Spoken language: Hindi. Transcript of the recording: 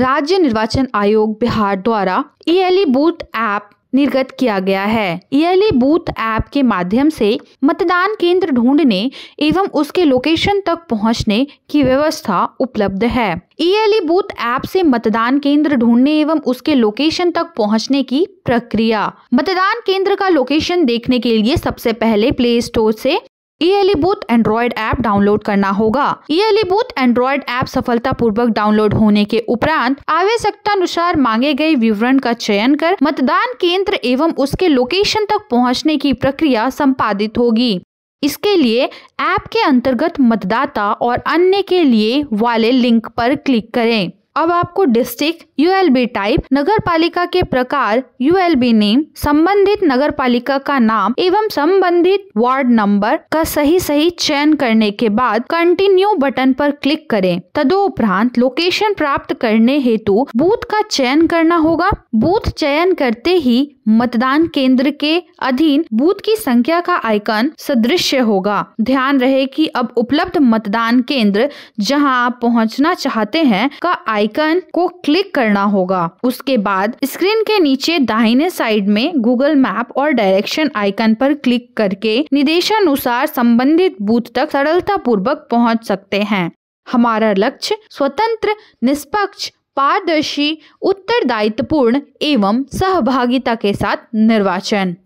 राज्य निर्वाचन आयोग बिहार द्वारा ई बूथ ऐप निर्गत किया गया है ई बूथ ऐप के माध्यम से मतदान केंद्र ढूंढने एवं उसके लोकेशन तक पहुंचने की व्यवस्था उपलब्ध है ई बूथ ऐप से मतदान केंद्र ढूंढने एवं उसके लोकेशन तक पहुंचने की प्रक्रिया मतदान केंद्र का लोकेशन देखने के लिए सबसे पहले प्ले स्टोर से E booth Android app download करना होगा ई बूथ एंड्रॉयड ऐप सफलतापूर्वक डाउनलोड होने के उपरांत आवश्यकता अनुसार मांगे गए विवरण का चयन कर मतदान केंद्र एवं उसके लोकेशन तक पहुंचने की प्रक्रिया संपादित होगी इसके लिए ऐप के अंतर्गत मतदाता और अन्य के लिए वाले लिंक पर क्लिक करें अब आपको डिस्ट्रिक्ट यूएलबी टाइप नगर पालिका के प्रकार यूएलबी नेम संबंधित नगर पालिका का नाम एवं संबंधित वार्ड नंबर का सही सही चयन करने के बाद कंटिन्यू बटन पर क्लिक करें तदोपरांत लोकेशन प्राप्त करने हेतु बूथ का चयन करना होगा बूथ चयन करते ही मतदान केंद्र के अधीन बूथ की संख्या का आइकन सदृश्य होगा ध्यान रहे कि अब उपलब्ध मतदान केंद्र जहां आप पहुंचना चाहते हैं का आइकन आइकन को क्लिक करना होगा उसके बाद स्क्रीन के नीचे दाहिने साइड में गूगल मैप और डायरेक्शन आइकन पर क्लिक करके निर्देशानुसार संबंधित बूथ तक सरलता पूर्वक पहुँच सकते हैं हमारा लक्ष्य स्वतंत्र निष्पक्ष पारदर्शी उत्तरदायित्वपूर्ण एवं सहभागिता के साथ निर्वाचन